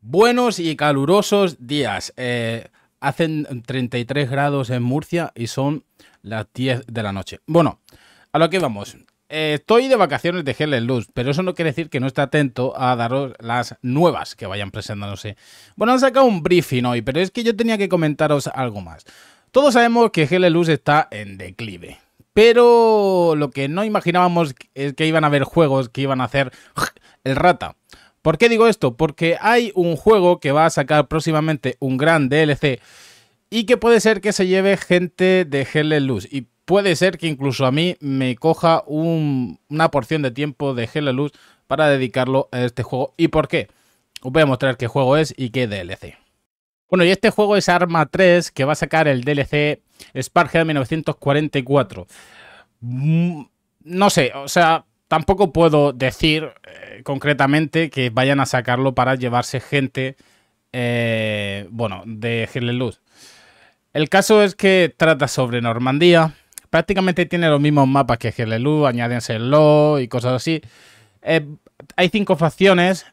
Buenos y calurosos días. Eh, hacen 33 grados en Murcia y son las 10 de la noche. Bueno, a lo que vamos. Eh, estoy de vacaciones de en Luz, pero eso no quiere decir que no esté atento a daros las nuevas que vayan presentándose. Bueno, han sacado un briefing hoy, pero es que yo tenía que comentaros algo más. Todos sabemos que Helen Luz está en declive. Pero lo que no imaginábamos es que iban a haber juegos que iban a hacer el rata. ¿Por qué digo esto? Porque hay un juego que va a sacar próximamente un gran DLC y que puede ser que se lleve gente de Hell Luz. Y puede ser que incluso a mí me coja una porción de tiempo de Hell Luz para dedicarlo a este juego. ¿Y por qué? Os voy a mostrar qué juego es y qué DLC. Bueno, y este juego es Arma 3, que va a sacar el DLC Sparkhead 1944. No sé, o sea, tampoco puedo decir eh, concretamente que vayan a sacarlo para llevarse gente, eh, bueno, de Luz. El caso es que trata sobre Normandía. Prácticamente tiene los mismos mapas que Luz, añádense lo y cosas así. Eh, hay cinco facciones.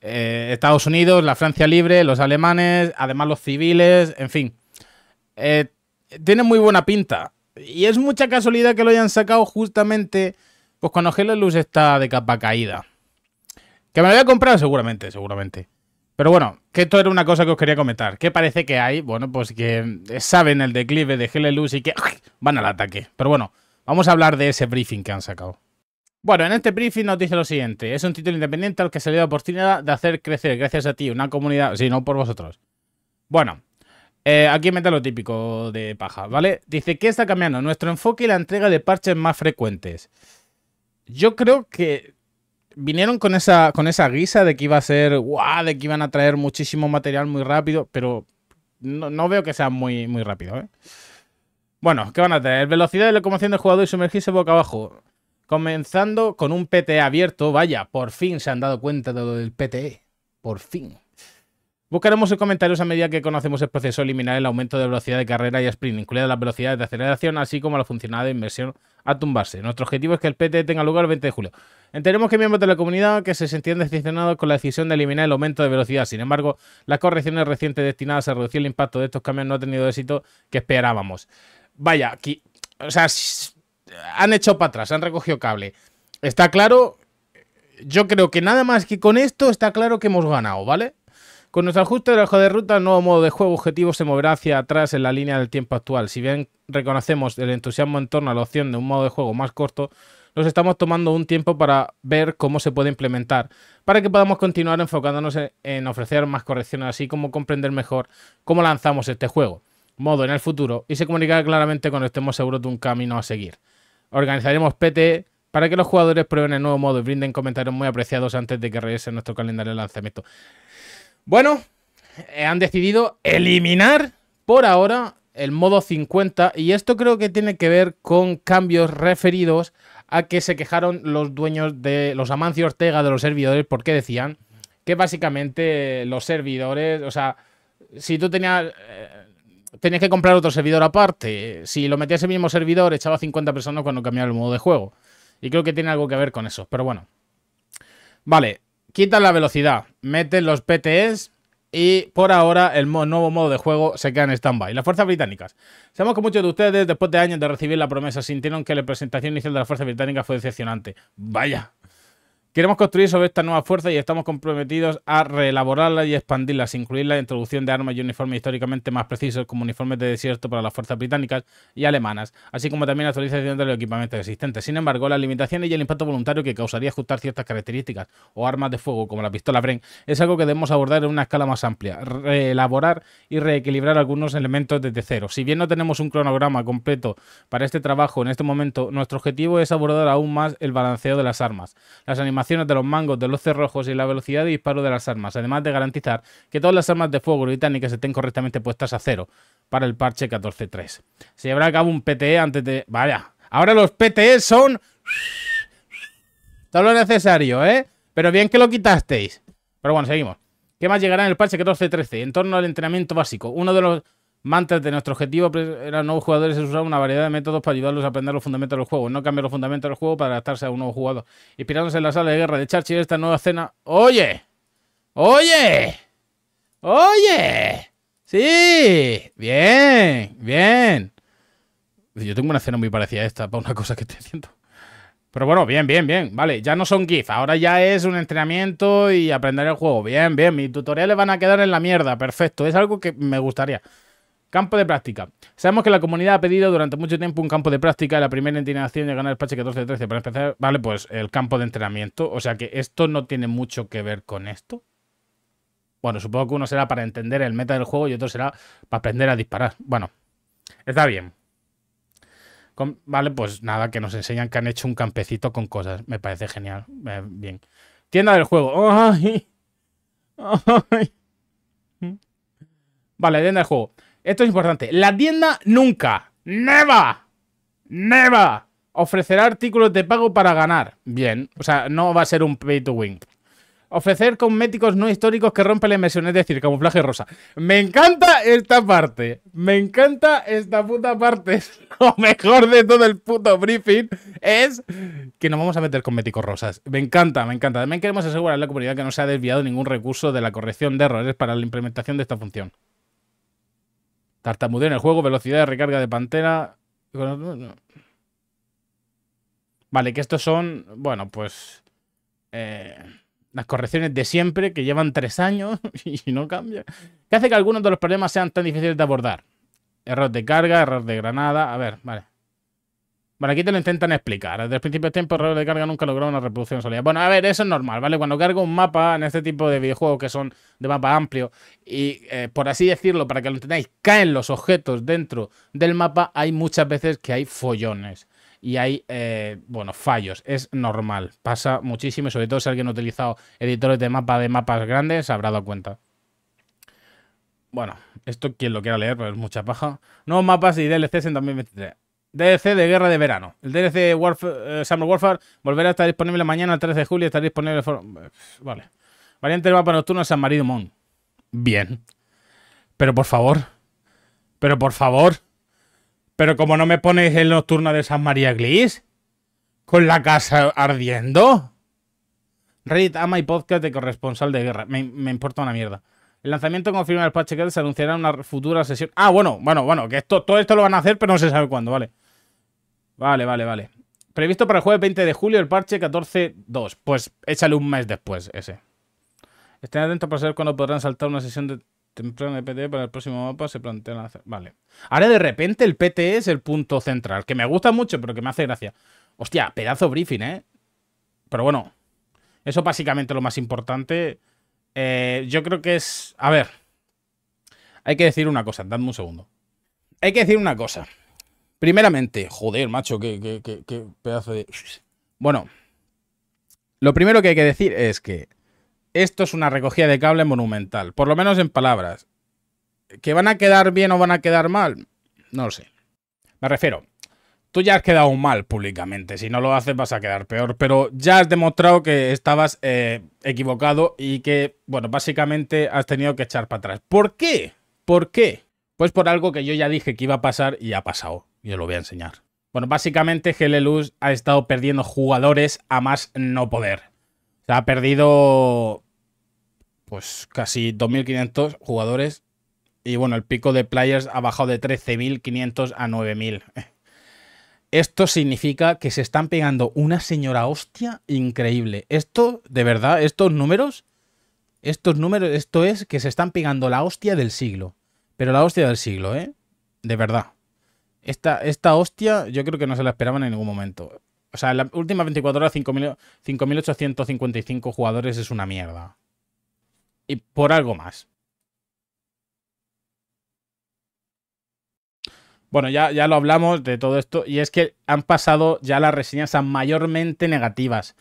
Estados Unidos, la Francia Libre, los alemanes, además los civiles, en fin. tiene muy buena pinta. Y es mucha casualidad que lo hayan sacado justamente pues cuando Luz está de capa caída. Que me había comprado seguramente, seguramente. Pero bueno, que esto era una cosa que os quería comentar. Que parece que hay, bueno, pues que saben el declive de Luz y que van al ataque. Pero bueno, vamos a hablar de ese briefing que han sacado. Bueno, en este briefing nos dice lo siguiente. Es un título independiente al que se le da la oportunidad de hacer crecer, gracias a ti, una comunidad... si no por vosotros. Bueno, eh, aquí mete lo típico de paja, ¿vale? Dice, ¿qué está cambiando? Nuestro enfoque y la entrega de parches más frecuentes. Yo creo que vinieron con esa, con esa guisa de que iba a ser, guau, de que iban a traer muchísimo material muy rápido, pero no, veo que sea muy, muy rápido, ¿eh? Bueno, ¿qué van a traer? Velocidad de locomoción del jugador y sumergirse boca abajo. Comenzando con un PTE abierto, vaya, por fin se han dado cuenta de lo del PTE. Por fin. Buscaremos sus comentarios a medida que conocemos el proceso de eliminar el aumento de velocidad de carrera y sprint, incluida las velocidades de aceleración, así como la funcionalidad de inversión a tumbarse. Nuestro objetivo es que el PT tenga lugar el 20 de julio. Entendemos que miembros de la comunidad que se sentían decepcionados con la decisión de eliminar el aumento de velocidad. Sin embargo, las correcciones recientes destinadas a reducir el impacto de estos cambios no han tenido éxito que esperábamos. Vaya, aquí, o sea, han hecho para atrás, han recogido cable. Está claro, yo creo que nada más que con esto está claro que hemos ganado, ¿vale? Con nuestro ajuste del hoja de ruta, el nuevo modo de juego objetivo se moverá hacia atrás en la línea del tiempo actual. Si bien reconocemos el entusiasmo en torno a la opción de un modo de juego más corto, nos estamos tomando un tiempo para ver cómo se puede implementar, para que podamos continuar enfocándonos en, ofrecer más correcciones, así como comprender mejor cómo lanzamos este juego, modo en el futuro, y se comunicará claramente cuando estemos seguros de un camino a seguir. Organizaremos PT e para que los jugadores prueben el nuevo modo y brinden comentarios muy apreciados antes de que regrese nuestro calendario de lanzamiento. Bueno, eh, han decidido eliminar por ahora el modo 50 y esto creo que tiene que ver con cambios referidos a que se quejaron los dueños de los Amancio Ortega de los servidores porque decían que básicamente los servidores, o sea, si tú tenías... Eh, tenías que comprar otro servidor aparte. Si lo metías en el mismo servidor, echaba 50 personas cuando cambiaba el modo de juego. Y creo que tiene algo que ver con eso. Pero bueno. Vale quitan la velocidad, meten los PTS y por ahora el nuevo modo de juego se queda en stand-by. Las fuerzas británicas. Sabemos que muchos de ustedes, después de años de recibir la promesa, sintieron que la presentación inicial de las fuerzas británicas fue decepcionante. Vaya, Queremos construir sobre esta nueva fuerza y estamos comprometidos a reelaborarla y expandirla, incluir la introducción de armas y uniformes históricamente más precisos como uniformes de desierto para las fuerzas británicas y alemanas, así como también la actualización de los equipamientos existentes. Sin embargo, las limitaciones y el impacto voluntario que causaría ajustar ciertas características o armas de fuego como la pistola Bren es algo que debemos abordar en una escala más amplia, reelaborar y reequilibrar algunos elementos desde cero. Si bien no tenemos un cronograma completo para este trabajo en este momento, nuestro objetivo es abordar aún más el balanceo de las armas, las animaciones de los mangos de los cerrojos y la velocidad de disparo de las armas, además de garantizar que todas las armas de fuego británicas estén correctamente puestas a cero para el parche 14.3. Se llevará a cabo un PTE antes de... Vaya, ahora los PTE son... Todo lo necesario, ¿eh? Pero bien que lo quitasteis. Pero bueno, seguimos. ¿Qué más llegará en el parche 14.13? En torno al entrenamiento básico, uno de los Mantras de nuestro objetivo eran nuevos jugadores es usar una variedad de métodos para ayudarlos a aprender los fundamentos del juego, no cambiar los fundamentos del juego para adaptarse a un nuevo jugador. Inspirándose en la sala de guerra de Churchill, esta nueva escena. ¡Oye! ¡Oye! ¡Oye! ¡Sí! ¡Bien! ¡Bien! Yo tengo una escena muy parecida a esta para una cosa que estoy siento Pero bueno, bien, bien, bien. Vale, ya no son GIF. Ahora ya es un entrenamiento y aprender el juego. Bien, bien. Mis tutoriales van a quedar en la mierda. Perfecto. Es algo que me gustaría. Campo de práctica. Sabemos que la comunidad ha pedido durante mucho tiempo un campo de práctica. La primera entrenación de ganar el parche 14-13 para empezar, vale, pues el campo de entrenamiento. O sea que esto no tiene mucho que ver con esto. Bueno, supongo que uno será para entender el meta del juego y otro será para aprender a disparar. Bueno, está bien. vale, pues nada, que nos enseñan que han hecho un campecito con cosas. Me parece genial. Eh, bien. Tienda del juego. Vale, tienda del juego. Esto es importante. La tienda nunca, never, never ofrecerá artículos de pago para ganar. Bien, o sea, no va a ser un pay to win. Ofrecer cosméticos no históricos que rompen la inversión, es decir, camuflaje rosa. Me encanta esta parte. Me encanta esta puta parte. Lo mejor de todo el puto briefing es que nos vamos a meter cosméticos rosas. Me encanta, me encanta. También queremos asegurar a la comunidad que no se ha desviado ningún recurso de la corrección de errores para la implementación de esta función. Tartamudeo en el juego, velocidad de recarga de pantera. Vale, que estos son, bueno, pues eh, las correcciones de siempre que llevan tres años y no cambian. ¿Qué hace que algunos de los problemas sean tan difíciles de abordar. Error de carga, error de granada. A ver, vale. Bueno, aquí te lo intentan explicar. Desde el principio de tiempo, error de carga nunca logró una reproducción sólida. Bueno, a ver, eso es normal, ¿vale? Cuando cargo un mapa en este tipo de videojuegos que son de mapa amplio y, eh, por así decirlo, para que lo entendáis, caen los objetos dentro del mapa, hay muchas veces que hay follones y hay, eh, bueno, fallos. Es normal, pasa muchísimo y sobre todo si alguien ha utilizado editores de mapa de mapas grandes, se habrá dado cuenta. Bueno, esto quien lo quiera leer, Pues es mucha paja. No, mapas y DLCs en 2023. DLC de Guerra de Verano. El DLC Warfare, eh, Warfare volverá a estar disponible mañana, el 13 de julio. Estará disponible. Vale. Variante del mapa nocturno San Marido Bien. Pero por favor. Pero por favor. Pero como no me pones el nocturno de San María Glis. Con la casa ardiendo. Reddit ama y podcast de corresponsal de guerra. Me, importa una mierda. El lanzamiento confirma el patch que se anunciará en una futura sesión. Ah, bueno, bueno, bueno, que esto, todo esto lo van a hacer, pero no se sabe cuándo, vale. Vale, vale, vale. Previsto para el jueves 20 de julio el parche 14.2. Pues échale un mes después ese. Estén atentos para saber cuándo podrán saltar una sesión de temprano de PTE para el próximo mapa. Se plantean Vale. Ahora de repente el PTE es el punto central. Que me gusta mucho, pero que me hace gracia. Hostia, pedazo briefing, ¿eh? Pero bueno. Eso básicamente lo más importante. Eh, yo creo que es. A ver. Hay que decir una cosa. Dadme un segundo. Hay que decir una cosa. Primeramente, joder, macho, qué, pedazo de... Bueno, lo primero que hay que decir es que esto es una recogida de cable monumental, por lo menos en palabras. ¿Que van a quedar bien o van a quedar mal? No lo sé. Me refiero, tú ya has quedado mal públicamente, si no lo haces vas a quedar peor, pero ya has demostrado que estabas eh, equivocado y que, bueno, básicamente has tenido que echar para atrás. ¿Por qué? ¿Por qué? Pues por algo que yo ya dije que iba a pasar y ha pasado y lo voy a enseñar. Bueno, básicamente Luz ha estado perdiendo jugadores a más no poder. se ha perdido pues casi 2.500 jugadores y bueno, el pico de players ha bajado de 13.500 a 9.000. Esto significa que se están pegando una señora hostia increíble. Esto, de verdad, estos números, estos números, esto es que se están pegando la hostia del siglo. Pero la hostia del siglo, ¿eh? De verdad. Esta, hostia yo creo que no se la esperaban en ningún momento. O sea, en las últimas 24 horas 5.855 jugadores es una mierda. Y por algo más. Bueno, ya, ya lo hablamos de todo esto. Y es que han pasado ya las reseñas a mayormente negativas.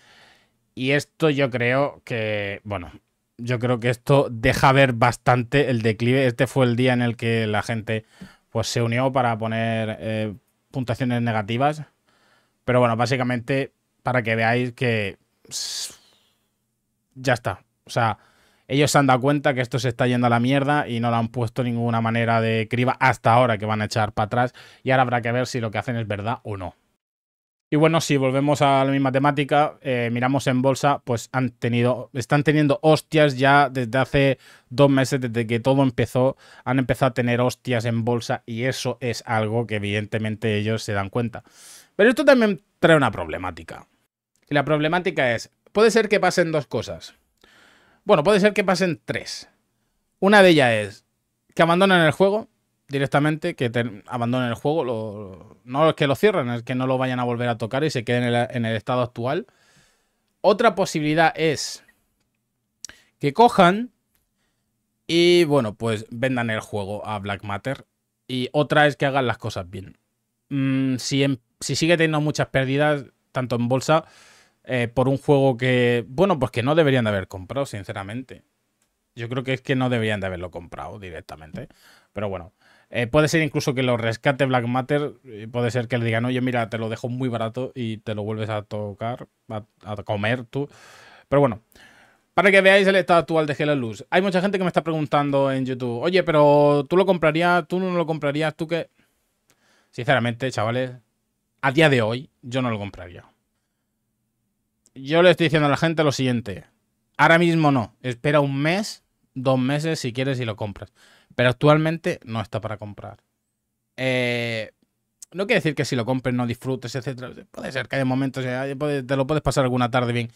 Y esto yo creo que, bueno, yo creo que esto deja ver bastante el declive. Este fue el día en el que la gente pues se unió para poner eh, puntuaciones negativas. Pero bueno, básicamente para que veáis que ya está. O sea, ellos se han dado cuenta que esto se está yendo a la mierda y no lo han puesto ninguna manera de criba hasta ahora que van a echar para atrás. Y ahora habrá que ver si lo que hacen es verdad o no. Y bueno, si volvemos a la misma temática, eh, miramos en bolsa, pues han tenido, están teniendo hostias ya desde hace dos meses, desde que todo empezó, han empezado a tener hostias en bolsa y eso es algo que evidentemente ellos se dan cuenta. Pero esto también trae una problemática. Y la problemática es, puede ser que pasen dos cosas. Bueno, puede ser que pasen tres. Una de ellas es que abandonan el juego, directamente que abandonen el juego, no es que lo cierren, es que no lo vayan a volver a tocar y se queden en el, estado actual. Otra posibilidad es que cojan y bueno, pues vendan el juego a Black Matter. Y otra es que hagan las cosas bien. Mm, si, sigue teniendo muchas pérdidas, tanto en bolsa, eh, por un juego que, bueno, pues que no deberían de haber comprado, sinceramente. Yo creo que es que no deberían de haberlo comprado directamente. Pero bueno, eh, puede ser incluso que lo rescate Black Matter, eh, puede ser que le digan, oye, mira, te lo dejo muy barato y te lo vuelves a tocar, a, comer tú. Pero bueno, para que veáis el estado actual de Hello Luz. Hay mucha gente que me está preguntando en YouTube, oye, pero tú lo comprarías, tú no lo comprarías, tú qué. Sinceramente, chavales, a día de hoy yo no lo compraría. Yo le estoy diciendo a la gente lo siguiente. Ahora mismo no. Espera un mes, dos meses si quieres y lo compras. Pero actualmente no está para comprar. Eh, no quiere decir que si lo compres no disfrutes, etcétera. Puede ser que haya momentos, eh, te lo puedes pasar alguna tarde bien.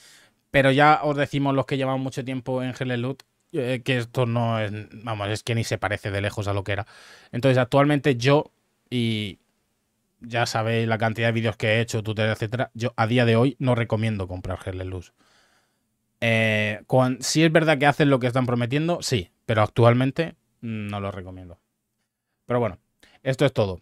Pero ya os decimos los que llevamos mucho tiempo en Hellelut eh, que esto no es, vamos, es que ni se parece de lejos a lo que era. Entonces, actualmente yo, y ya sabéis la cantidad de vídeos que he hecho, tutoriales, etcétera, yo a día de hoy no recomiendo comprar Hellelut. Eh, si es verdad que hacen lo que están prometiendo, sí, pero actualmente no lo recomiendo. Pero bueno, esto es todo.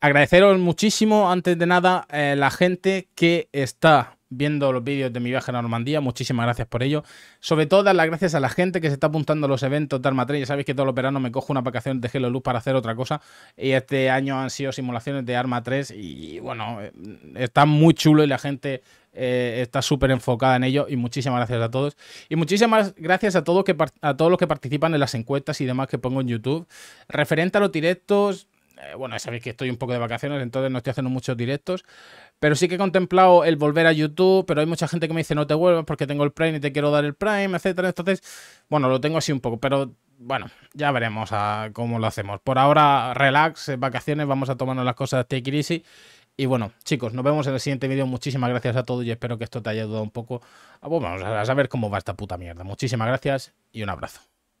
Agradeceros muchísimo, antes de nada, eh, la gente que está viendo los vídeos de mi viaje a Normandía. Muchísimas gracias por ello. Sobre todo, las gracias a la gente que se está apuntando a los eventos de Arma 3. Ya sabéis que todos los veranos me cojo una vacación de Hello Luz para hacer otra cosa. Y este año han sido simulaciones de Arma 3. Y bueno, eh, está muy chulo y la gente eh, está súper enfocada en ello y muchísimas gracias a todos. Y muchísimas gracias a todos, a todos los que participan en las encuestas y demás que pongo en YouTube. Referente a los directos, eh, bueno, sabéis que estoy un poco de vacaciones, entonces no estoy haciendo muchos directos, pero sí que he contemplado el volver a YouTube, pero hay mucha gente que me dice no te vuelvas porque tengo el Prime y te quiero dar el Prime, etcétera, entonces, bueno, lo tengo así un poco, pero bueno, ya veremos cómo lo hacemos. Por ahora, relax, eh, vacaciones, vamos a tomarnos las cosas de it Y bueno, chicos, nos vemos en el siguiente vídeo. Muchísimas gracias a todos y espero que esto te haya ayudado un poco. a saber cómo va esta puta mierda. Muchísimas gracias y un abrazo.